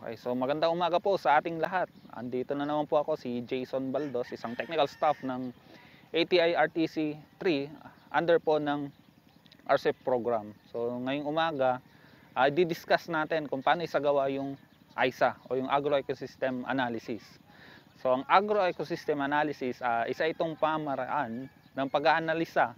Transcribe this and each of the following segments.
Okay, so magandang umaga po sa ating lahat. Andito na naman po ako si Jason Baldos, isang technical staff ng ATI RTC 3 under po ng RCEP program. So ngayong umaga, uh, di-discuss natin kung paano isagawa yung ISA o yung Agroecosystem Analysis. So ang Agroecosystem Analysis, uh, isa itong pamaraan ng pag-aanalisa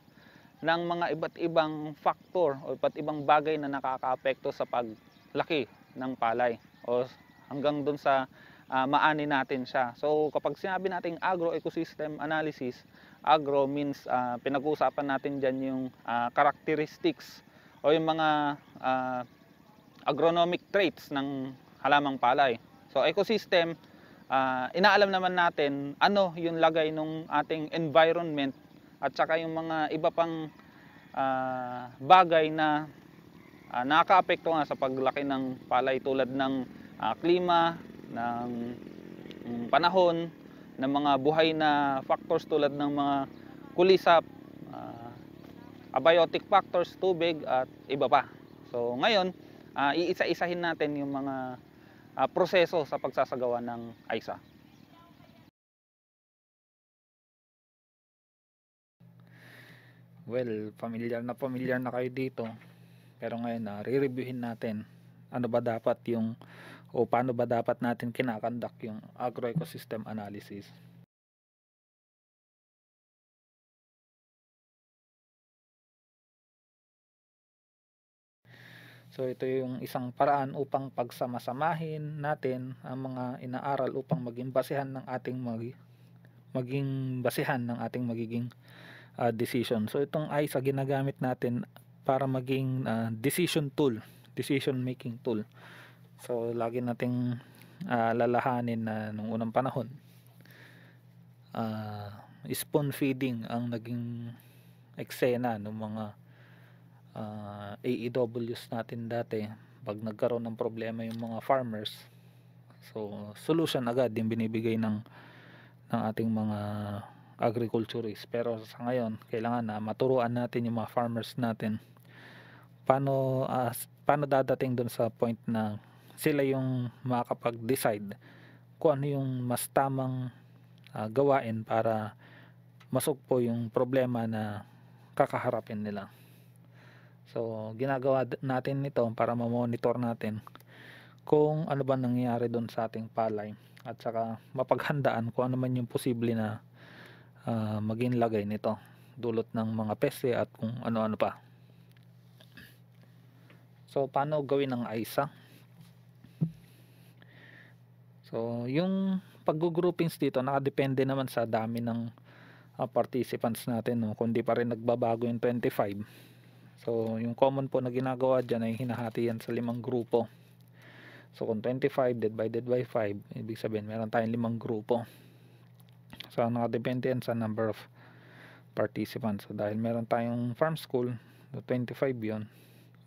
ng mga iba't ibang factor o iba't ibang bagay na nakakaapekto sa paglaki ng palay o hanggang doon sa uh, maani natin siya. So kapag sinabi nating agroecosystem analysis, agro means uh, pinag-uusapan natin diyan yung uh, characteristics o yung mga uh, agronomic traits ng halamang palay. So ecosystem uh, inaalam naman natin ano yung lagay ng ating environment at saka yung mga iba pang uh, bagay na uh, nakakaapekto nga sa paglaki ng palay tulad ng uh, klima, ng um, panahon, ng mga buhay na factors tulad ng mga kulisap, uh, abiotic factors, tubig at iba pa. So ngayon, uh, iisa-isahin natin yung mga uh, proseso sa pagsasagawa ng ISA. Well, familiar na familiar na kayo dito pero ngayon na uh, re-reviewin natin ano ba dapat yung o paano ba dapat natin kinakandak yung agroecosystem analysis So ito yung isang paraan upang pagsamasamahin natin ang mga inaaral upang maging basehan ng ating mag maging basehan ng ating magiging uh, decision. So itong ISA ginagamit natin para maging uh, decision tool, decision making tool. So lagi nating uh, lalahanin na nung unang panahon uh, spoon feeding ang naging eksena ng mga uh, AEWs natin dati pag nagkaroon ng problema yung mga farmers so solution agad yung binibigay ng ng ating mga agriculturists pero sa ngayon kailangan na maturuan natin yung mga farmers natin paano uh, paano dadating doon sa point na sila yung makakapag-decide kung ano yung mas tamang uh, gawain para masugpo yung problema na kakaharapin nila. So, ginagawa natin nito para ma-monitor natin kung ano ba nangyayari doon sa ating palay at saka mapaghandaan kung ano man yung posible na uh, maging lagay nito dulot ng mga peste at kung ano-ano pa. So, paano gawin ng ISA? So, yung pag-groupings dito, nakadepende naman sa dami ng uh, participants natin. No? Kundi pa rin nagbabago yung 25. So, yung common po na ginagawa diyan ay hinahati yan sa limang grupo. So, kung 25 divided by 5, ibig sabihin meron tayong limang grupo. So, nakadepende yan sa number of participants. So, dahil meron tayong farm school, 25 yon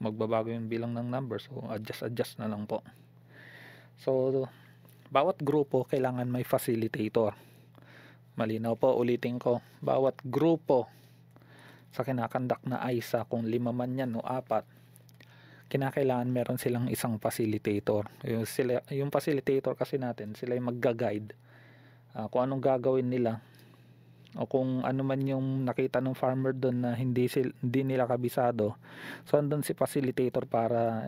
magbabago yung bilang ng number so adjust adjust na lang po so bawat grupo kailangan may facilitator malinaw po ulitin ko bawat grupo sa kinakandak na ISA kung lima man yan o apat kinakailangan meron silang isang facilitator yung, sila, yung facilitator kasi natin sila yung magga-guide uh, kung anong gagawin nila o kung ano man yung nakita ng farmer doon na hindi, sil, hindi nila kabisado so andun si facilitator para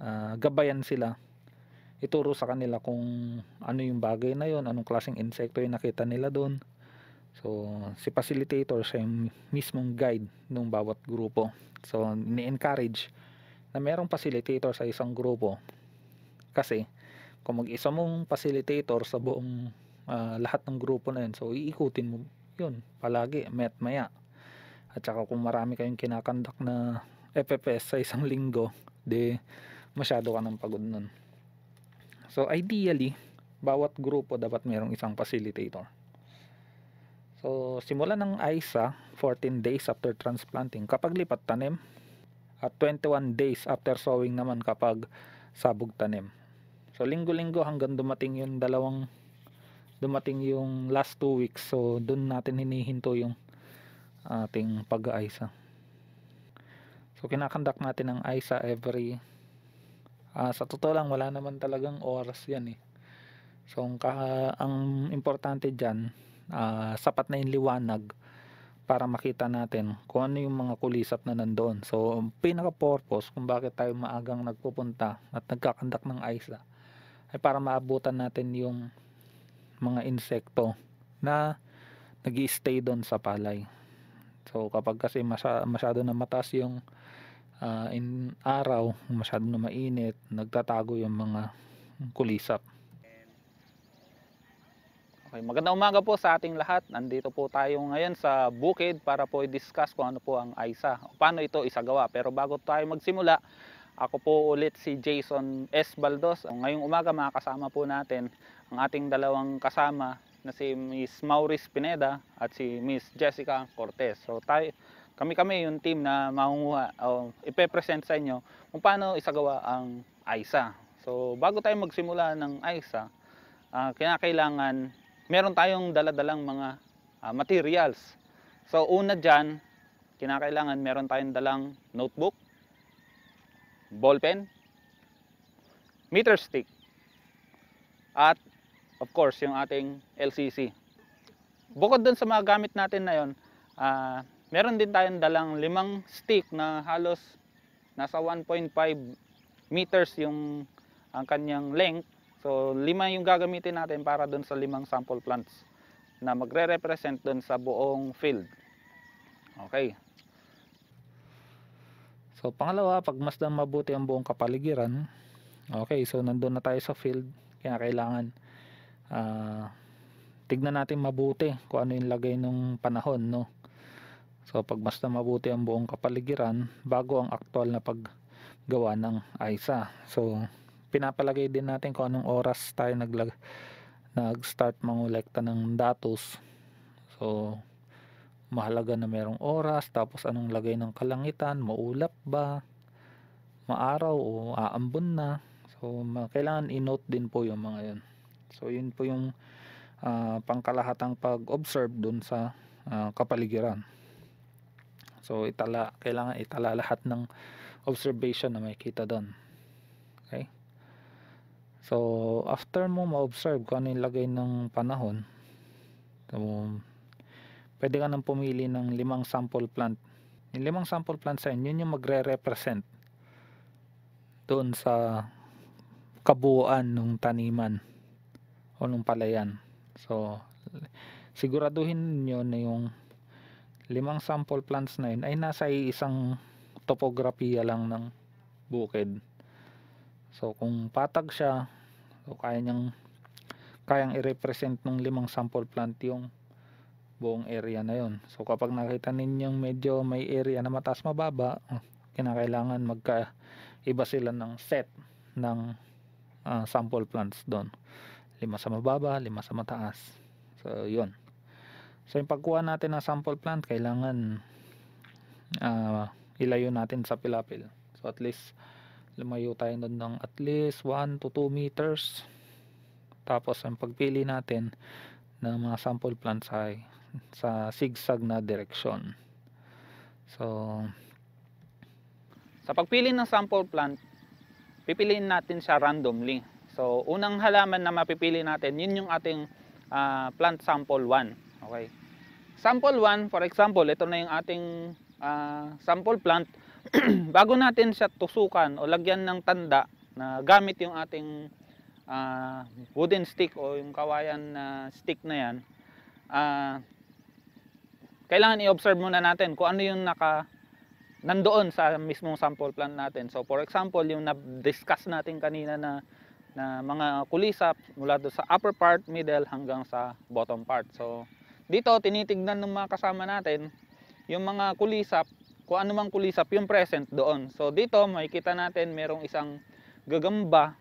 uh, gabayan sila ituro sa kanila kung ano yung bagay na yon anong klaseng insekto yung nakita nila doon so si facilitator siya yung mismong guide ng bawat grupo so ni-encourage na merong facilitator sa isang grupo kasi kung mag-isa mong facilitator sa buong uh, lahat ng grupo na yun so iikutin mo yun palagi met maya at saka kung marami kayong kinakandak na FFS sa isang linggo de masyado ka ng pagod nun so ideally bawat grupo dapat merong isang facilitator so simula ng ISA 14 days after transplanting kapag lipat tanim at 21 days after sowing naman kapag sabog tanim so linggo-linggo hanggang dumating yung dalawang dumating yung last 2 weeks so doon natin hinihinto yung ating pag-aisa so kinakandak natin ang ISA every uh, sa totoo lang wala naman talagang oras yan eh so ang, ka, ang importante dyan uh, sapat na yung liwanag para makita natin kung ano yung mga kulisap na nandoon so pinaka purpose kung bakit tayo maagang nagpupunta at nagkakandak ng ISA ay para maabutan natin yung mga insekto na nag stay doon sa palay. So kapag kasi masyado na matas yung uh, in araw, masyado na mainit, nagtatago yung mga kulisap. Okay, magandang umaga po sa ating lahat. Nandito po tayo ngayon sa bukid para po i-discuss kung ano po ang AISA o paano ito isagawa. Pero bago tayo magsimula, ako po ulit si Jason S. Baldos. Ngayong umaga makakasama po natin ang ating dalawang kasama na si Miss Maurice Pineda at si Miss Jessica Cortez. So tayo, kami-kami yung team na mangunguha o ipe sa inyo kung paano isagawa ang AISA. So bago tayo magsimula ng AISA, uh, ah, kinakailangan meron tayong daladalang mga uh, materials. So una dyan, kinakailangan meron tayong dalang notebook, ball pen, meter stick, at of course yung ating LCC. Bukod dun sa mga gamit natin na yun, uh, meron din tayong dalang limang stick na halos nasa 1.5 meters yung ang kanyang length. So lima yung gagamitin natin para dun sa limang sample plants na magre-represent dun sa buong field. Okay. So, pangalawa, pag mas na mabuti ang buong kapaligiran, okay, so nandun na tayo sa field, kaya kailangan uh, tignan natin mabuti kung ano yung lagay ng panahon, no? So, pag mas na mabuti ang buong kapaligiran, bago ang aktual na paggawa ng ISA. So, pinapalagay din natin kung anong oras tayo naglag nag-start mangolekta ng datos. So, mahalaga na merong oras, tapos anong lagay ng kalangitan, maulap ba, maaraw o aambon na. So, kailangan i-note din po yung mga yun. So, yun po yung uh, pangkalahatang pag-observe dun sa uh, kapaligiran. So, itala, kailangan itala lahat ng observation na may kita dun. Okay? So, after mo ma-observe kung ano yung lagay ng panahon, so, pwede ka nang pumili ng limang sample plant. Yung limang sample plant sa yun yung magre-represent doon sa kabuuan ng taniman o ng palayan. So, siguraduhin nyo na yung limang sample plants na yun ay nasa isang topografiya lang ng bukid. So, kung patag siya, so kaya niyang kayang i-represent ng limang sample plant yung buong area na yon so kapag nakita ninyong medyo may area na mataas mababa oh, kinakailangan magka iba sila ng set ng uh, sample plants doon lima sa mababa lima sa mataas so yon so yung pagkuha natin ng sample plant kailangan uh, ilayo natin sa pilapil so at least lumayo tayo doon ng at least 1 to 2 meters tapos ang pagpili natin ng mga sample plants ay sa zigzag na direksyon. So, sa pagpili ng sample plant, pipiliin natin siya randomly. So, unang halaman na mapipili natin, yun yung ating uh, plant sample 1. Okay. Sample 1, for example, ito na yung ating uh, sample plant. Bago natin siya tusukan o lagyan ng tanda na gamit yung ating uh, wooden stick o yung kawayan na uh, stick na yan, uh, kailangan i-observe muna natin kung ano yung naka nandoon sa mismong sample plan natin. So for example, yung na-discuss natin kanina na na mga kulisap mula doon sa upper part, middle hanggang sa bottom part. So dito tinitingnan ng mga kasama natin yung mga kulisap, kung ano mang kulisap yung present doon. So dito makikita natin merong isang gagamba.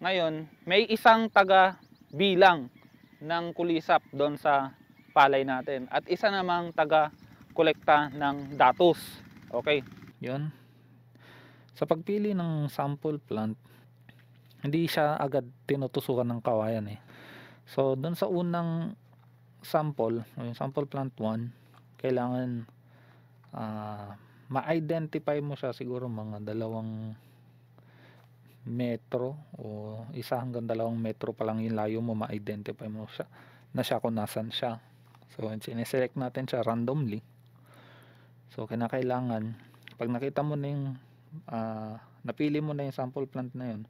Ngayon, may isang taga bilang ng kulisap doon sa palay natin. At isa namang taga-kolekta ng datos. Okay, yun. Sa pagpili ng sample plant, hindi siya agad tinutusukan ng kawayan eh. So, dun sa unang sample, yung sample plant 1, kailangan uh, ma-identify mo siya siguro mga dalawang metro o isa hanggang dalawang metro pa lang yung layo mo ma-identify mo siya na siya kung nasan siya So, sineselect natin siya randomly. So, kinakailangan, pag nakita mo na yung, uh, napili mo na yung sample plant na yun,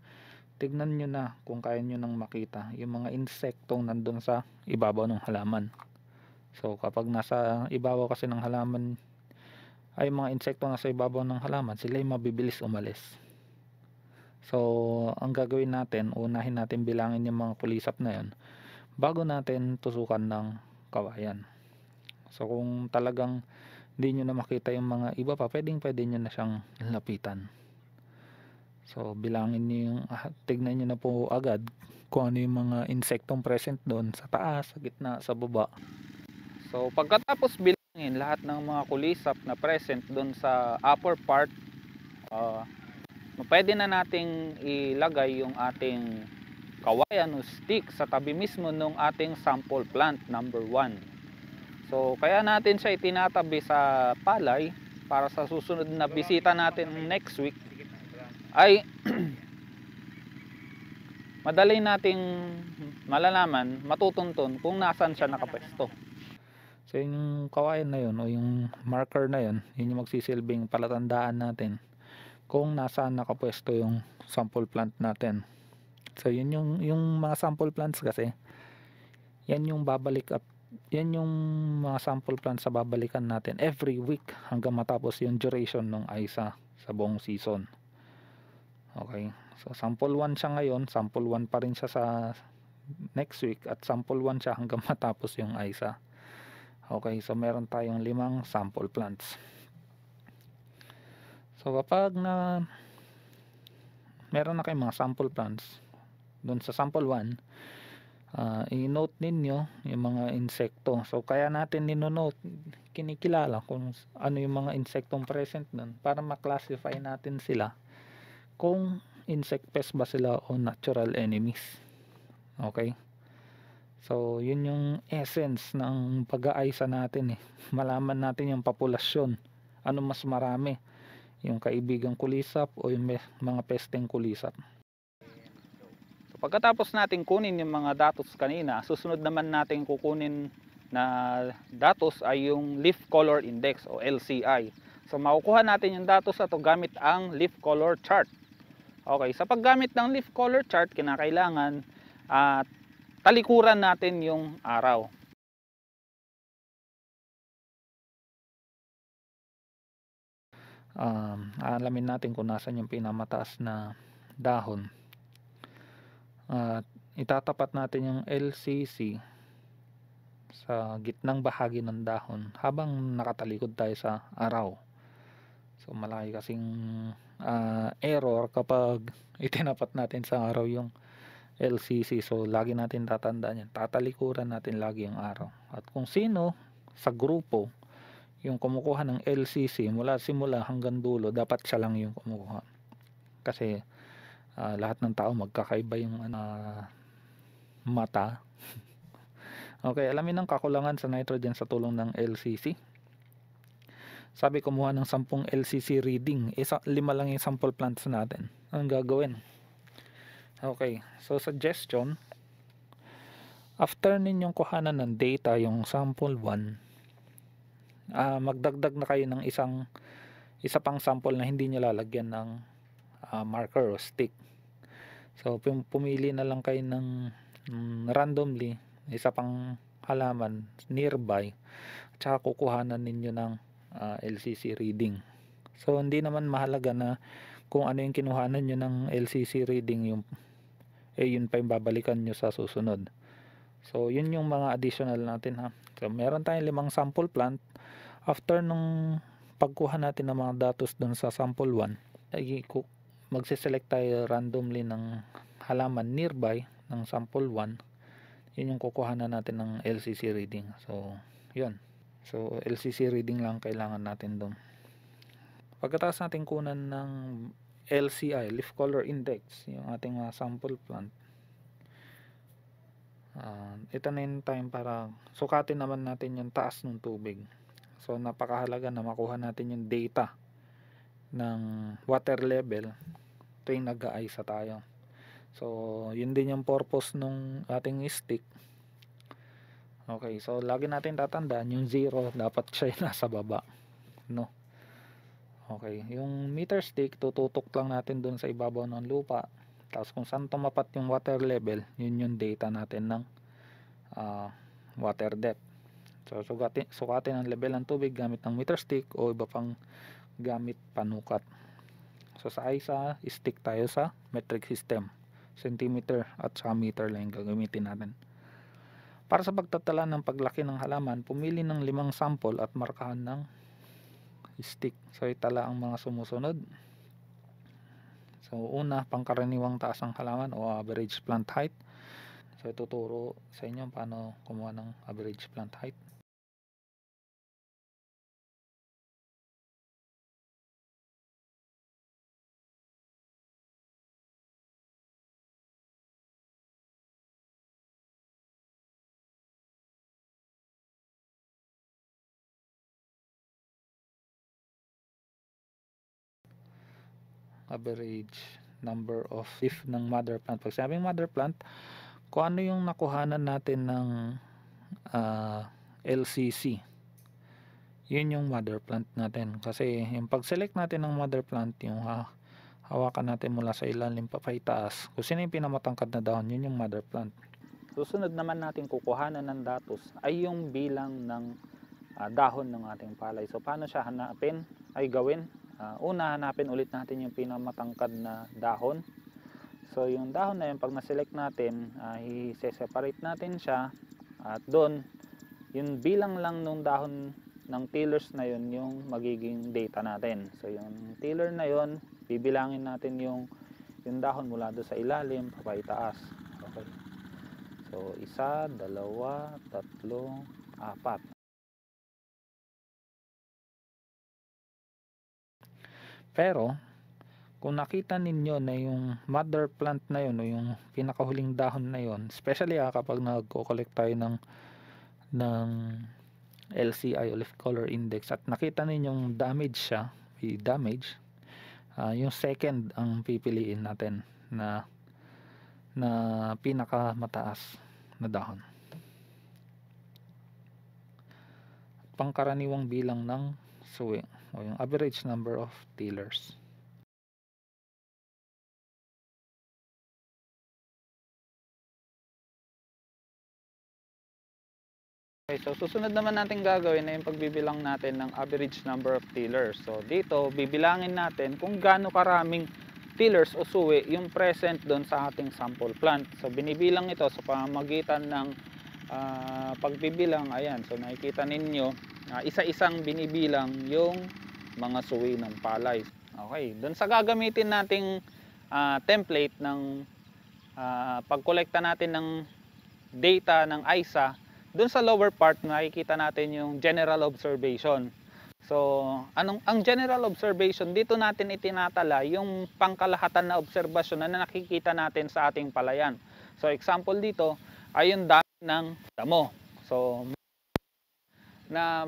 tignan nyo na kung kaya nyo nang makita yung mga insektong nandun sa ibabaw ng halaman. So, kapag nasa ibabaw kasi ng halaman, ay mga insekto na sa ibabaw ng halaman, sila yung mabibilis umalis. So, ang gagawin natin, unahin natin bilangin yung mga pulisap na yun bago natin tusukan ng yan So kung talagang hindi nyo na makita yung mga iba pa, pwedeng pwede nyo na siyang lapitan. So bilangin nyo yung, ah, tignan nyo na po agad kung ano yung mga insektong present doon sa taas, sa gitna, sa baba. So pagkatapos bilangin lahat ng mga kulisap na present doon sa upper part, uh, pwede na nating ilagay yung ating kawayan o stick sa tabi mismo ng ating sample plant number 1 so kaya natin siya itinatabi sa palay para sa susunod na bisita natin next week ay madali nating malalaman matutuntun kung nasan siya nakapwesto so yung kawayan na yun o yung marker na yun yun yung magsisilbing palatandaan natin kung nasaan nakapwesto yung sample plant natin So yun yung yung mga sample plants kasi yan yung babalik at yan yung mga sample plants sa babalikan natin every week hanggang matapos yung duration ng ISA sa buong season. Okay. So sample 1 siya ngayon, sample 1 pa rin siya sa next week at sample 1 siya hanggang matapos yung ISA. Okay, so meron tayong limang sample plants. So kapag na meron na kayong mga sample plants, doon sa sample 1 uh, ah, i-note ninyo yung mga insekto so kaya natin ninonote kinikilala kung ano yung mga insektong present doon para ma-classify natin sila kung insect pest ba sila o natural enemies okay so yun yung essence ng pag-aaysa natin eh. malaman natin yung populasyon ano mas marami yung kaibigang kulisap o yung mga pesteng kulisap Pagkatapos natin kunin yung mga datos kanina, susunod naman natin kukunin na datos ay yung leaf color index o LCI. So makukuha natin yung datos na gamit ang leaf color chart. Okay, sa paggamit ng leaf color chart, kinakailangan at uh, talikuran natin yung araw. Um, alamin natin kung nasan yung pinamataas na dahon uh, itatapat natin yung LCC sa gitnang bahagi ng dahon habang nakatalikod tayo sa araw so malaki kasing uh, error kapag itinapat natin sa araw yung LCC so lagi natin tatandaan yan tatalikuran natin lagi yung araw at kung sino sa grupo yung kumukuha ng LCC mula simula hanggang dulo dapat siya lang yung kumukuha kasi uh, lahat ng tao magkakaiba yung uh, mata okay alamin ang kakulangan sa nitrogen sa tulong ng LCC sabi kumuha ng 10 LCC reading isa, eh, lima lang yung sample plants natin anong gagawin okay so suggestion after ninyong kuhanan ng data yung sample 1 uh, ah, magdagdag na kayo ng isang isa pang sample na hindi nyo lalagyan ng uh, marker o stick So, pumili na lang kayo ng mm, randomly, isa pang halaman nearby, tsaka kukuhanan ninyo ng uh, ah, LCC reading. So, hindi naman mahalaga na kung ano yung kinuhanan nyo ng LCC reading, yung, eh, yun pa yung babalikan nyo sa susunod. So, yun yung mga additional natin ha. So, meron tayong limang sample plant. After nung pagkuha natin ng mga datos dun sa sample 1, magseselect tayo randomly ng halaman nearby ng sample 1 yun yung kukuhanan natin ng LCC reading so yun so LCC reading lang kailangan natin doon pagkatapos natin kunan ng LCI leaf color index yung ating mga ah, sample plant uh, ito na yung time para sukatin naman natin yung taas ng tubig so napakahalaga na makuha natin yung data ng water level tuwing nag-aisa tayo. So, yun din yung purpose nung ating stick. Okay, so lagi natin tatandaan yung 0 dapat siya yung nasa baba. No. Okay, yung meter stick tututok lang natin dun sa ibabaw ng lupa. Tapos kung saan tumapat yung water level, yun yung data natin ng uh, water depth. So sukatin, sukatin ang level ng tubig gamit ng meter stick o iba pang gamit panukat. So sa ISA, stick tayo sa metric system. Centimeter at sa meter lang gagamitin natin. Para sa pagtatala ng paglaki ng halaman, pumili ng limang sample at markahan ng stick. So itala ang mga sumusunod. So una, pangkaraniwang taas ng halaman o average plant height. So ituturo sa inyo paano kumuha ng average plant height. average number of leaf ng mother plant. Pag sinabing mother plant, kung ano yung nakuhanan natin ng uh, ah, LCC. Yun yung mother plant natin. Kasi yung pag-select natin ng mother plant, yung ha, hawakan natin mula sa ilalim pa taas. Kung sino yung pinamatangkad na dahon, yun yung mother plant. Susunod naman natin kukuhanan ng datos ay yung bilang ng uh, dahon ng ating palay. So paano siya hanapin ay gawin? uh, una hanapin ulit natin yung pinakamatangkad na dahon so yung dahon na yun pag na-select natin uh, i-separate natin siya at doon yung bilang lang nung dahon ng tillers na yun yung magiging data natin so yung tiller na yun bibilangin natin yung yung dahon mula do sa ilalim papay taas okay so isa dalawa tatlo apat Pero, kung nakita ninyo na yung mother plant na yun o yung pinakahuling dahon na yun, especially ah, kapag nagko-collect tayo ng ng LCI olive color index at nakita ninyong damage siya, may damage, uh, yung second ang pipiliin natin na na pinakamataas na dahon. Pangkaraniwang bilang ng suwing o yung average number of tillers. Okay, so susunod naman natin gagawin ay yung pagbibilang natin ng average number of tillers. So dito, bibilangin natin kung gaano karaming tillers o suwi yung present doon sa ating sample plant. So binibilang ito sa pamamagitan ng uh, pagbibilang. Ayan, so nakikita ninyo uh, isa-isang binibilang yung mga suwi ng palay. Okay, doon sa gagamitin nating uh, template ng uh, pagkolekta natin ng data ng ISA, doon sa lower part nakikita natin yung general observation. So, anong ang general observation dito natin itinatala yung pangkalahatan na obserbasyon na nakikita natin sa ating palayan. So, example dito ay yung dami ng damo. So, na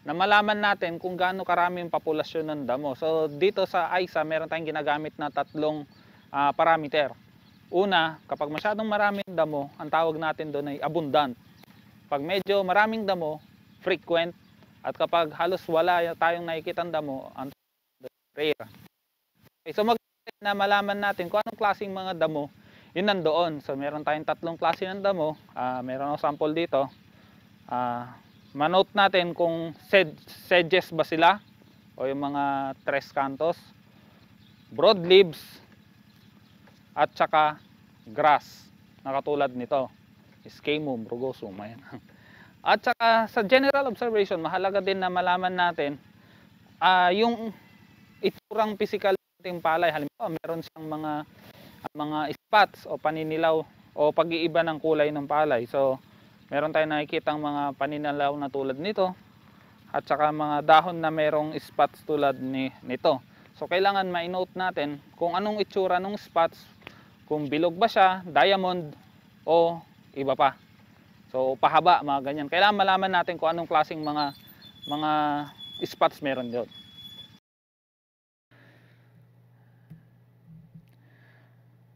na malaman natin kung gaano karami yung populasyon ng damo. So dito sa ISA, meron tayong ginagamit na tatlong uh, parameter. Una, kapag masyadong maraming damo, ang tawag natin doon ay abundant. Pag medyo maraming damo, frequent. At kapag halos wala tayong nakikitang damo, ang rare. Okay, so mag na malaman natin kung anong klaseng mga damo yun nandoon. So meron tayong tatlong klase ng damo. Uh, meron ako sample dito uh, manote natin kung sed sedges ba sila o yung mga tres cantos broad leaves at saka grass na katulad nito ischemum rugosum ayan. at saka sa general observation mahalaga din na malaman natin uh, yung iturang physical ating palay halimbawa meron siyang mga mga spots o paninilaw o pag-iiba ng kulay ng palay so meron tayong nakikita mga paninalaw na tulad nito at saka mga dahon na merong spots tulad ni, nito so kailangan ma-note natin kung anong itsura ng spots kung bilog ba siya, diamond o iba pa so pahaba mga ganyan kailangan malaman natin kung anong klaseng mga mga spots meron doon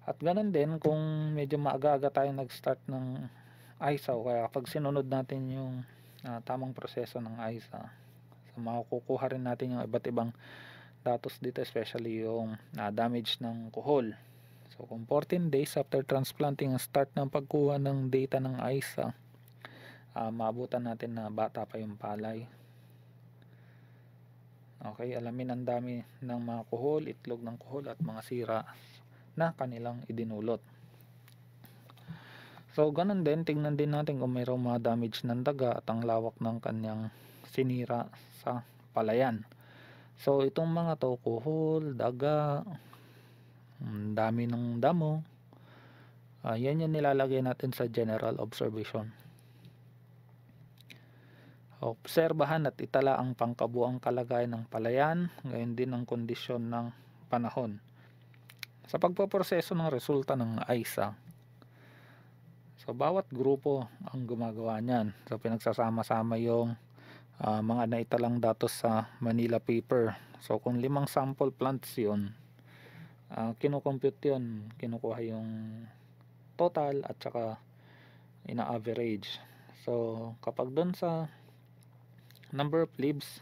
At ganun din kung medyo maaga-aga tayo nag-start ng ISA o kaya kapag sinunod natin yung uh, tamang proseso ng ISA so makukuha rin natin yung iba't ibang datos dito especially yung uh, damage ng kuhol so kung 14 days after transplanting ang start ng pagkuha ng data ng ISA uh, ah, maabutan natin na bata pa yung palay okay alamin ang dami ng mga kuhol, itlog ng kuhol at mga sira na kanilang idinulot So, ganun din, tingnan din natin kung mayroong mga damage ng daga at ang lawak ng kanyang sinira sa palayan. So, itong mga to, kuhol, daga, dami ng damo, uh, yan yung nilalagay natin sa general observation. Obserbahan at itala ang pangkabuang kalagayan ng palayan, gayon din ang kondisyon ng panahon. Sa pagpaproseso ng resulta ng ISA, So bawat grupo ang gumagawa niyan. So pinagsasama-sama yung uh, mga naitalang datos sa Manila paper. So kung limang sample plants 'yon, uh, ah, kinocompute 'yon, kinukuha yung total at saka ina-average. So kapag doon sa number of leaves,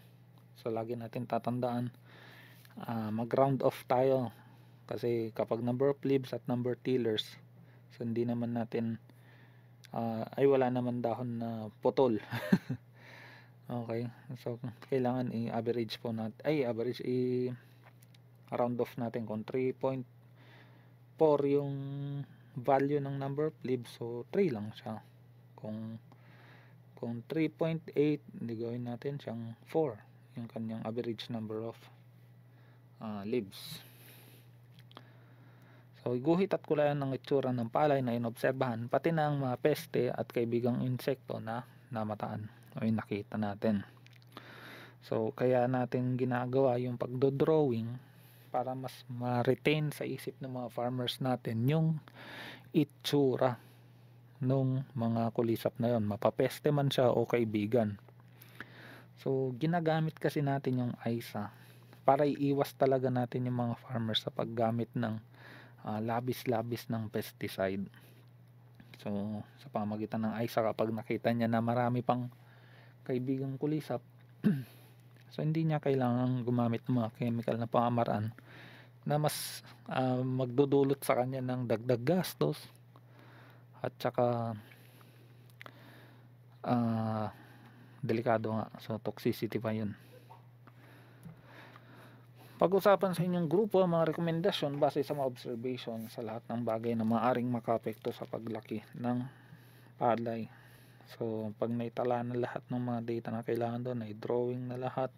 so lagi natin tatandaan uh, mag-round off tayo kasi kapag number of leaves at number of tillers, so hindi naman natin uh, ay wala naman dahon na putol okay so kailangan i-average po natin ay average i round off natin kung 3.4 yung value ng number of leaves so 3 lang siya kung kung 3.8 hindi gawin natin siyang 4 yung kanyang average number of uh, leaves So, guhit at kulayan ng itsura ng palay na inobserbahan, pati na ang mga peste at kaibigang insekto na namataan o nakita natin. So, kaya natin ginagawa yung pagdodrawing para mas ma-retain sa isip ng mga farmers natin yung itsura nung mga kulisap na yon mapapeste man siya o kaibigan so ginagamit kasi natin yung ISA para iiwas talaga natin yung mga farmers sa paggamit ng uh, labis-labis ng pesticide. So, sa pamagitan ng ISA kapag nakita niya na marami pang kaibigang kulisap, so hindi niya kailangan gumamit ng mga chemical na pamamaraan na mas uh, magdudulot sa kanya ng dagdag gastos at saka uh, delikado nga so toxicity pa yun pag-usapan sa inyong grupo ang mga rekomendasyon base sa mga observation sa lahat ng bagay na maaring makapekto sa paglaki ng palay. So, pag naitala na lahat ng mga data na kailangan doon, ay drawing na lahat.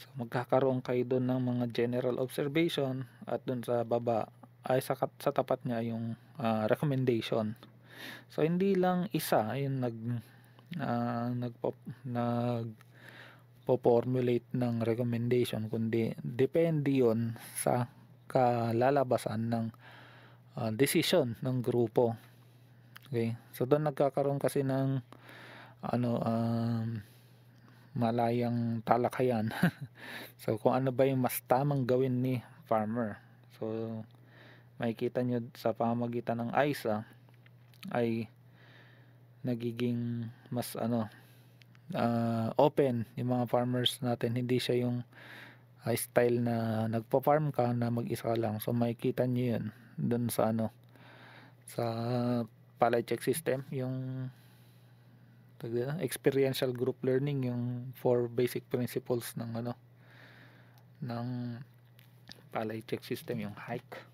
So, magkakaroon kayo doon ng mga general observation at doon sa baba ay sa, sa tapat niya yung uh, recommendation. So, hindi lang isa yung nag uh, ah, nagpop, nag, nag po-formulate ng recommendation kundi depende yon sa kalalabasan ng uh, ah, decision ng grupo. Okay? So doon nagkakaroon kasi ng ano um, malayang talakayan. so kung ano ba yung mas tamang gawin ni farmer. So makikita nyo sa pamagitan ng ISA ay nagiging mas ano uh, open yung mga farmers natin hindi siya yung uh, style na nagpa-farm ka na mag-isa lang so makikita niyo yun dun sa ano sa palay check system yung experiential group learning yung four basic principles ng ano ng palay check system yung hike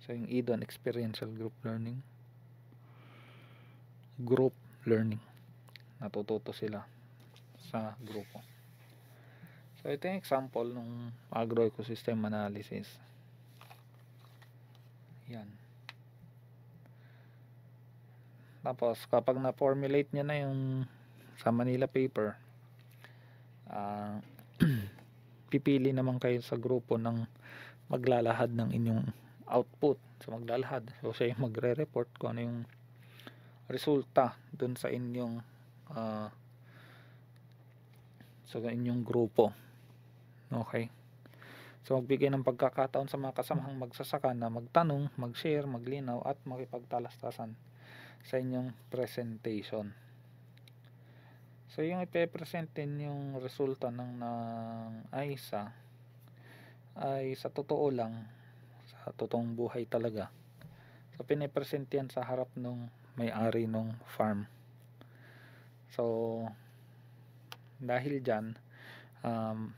so yung idon e experiential group learning group learning natututo sila sa grupo so ito yung example ng agroecosystem analysis yan tapos kapag na-formulate nyo na yung sa Manila paper uh, pipili naman kayo sa grupo ng maglalahad ng inyong output so maglalahad so siya yung magre-report kung ano yung resulta dun sa inyong uh, ah, sa inyong grupo. Okay? So magbigay ng pagkakataon sa mga kasamahang magsasaka na magtanong, mag-share, maglinaw at makipagtalastasan sa inyong presentation. So yung ipepresent din yung resulta ng, ng AISA ay sa totoo lang, sa totoong buhay talaga. So pinipresent yan sa harap ng may-ari ng farm. So, dahil dyan, um,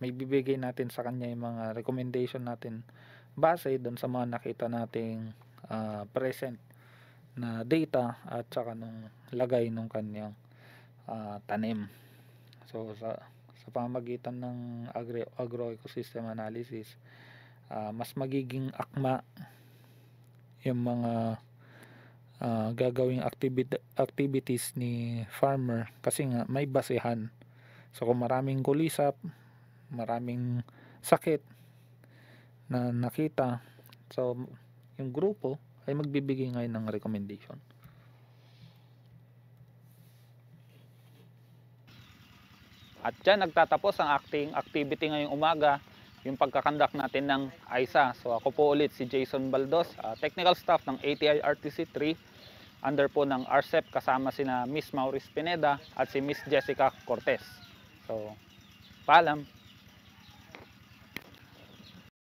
may bibigay natin sa kanya yung mga recommendation natin base doon sa mga nakita nating uh, present na data at saka nung lagay nung kanyang uh, tanim. So sa sa pamagitan ng agro ecosystem analysis, uh, mas magiging akma yung mga uh, gagawing activity, activities ni farmer kasi nga may basehan. So kung maraming gulisap, maraming sakit na nakita, so yung grupo ay magbibigay ngayon ng recommendation. At dyan nagtatapos ang acting activity ngayong umaga, yung pagkakandak natin ng ISA. So ako po ulit si Jason Baldos, uh, technical staff ng ATI RTC 3 under po ng RCEP kasama sina Miss Maurice Pineda at si Miss Jessica Cortez. So, paalam!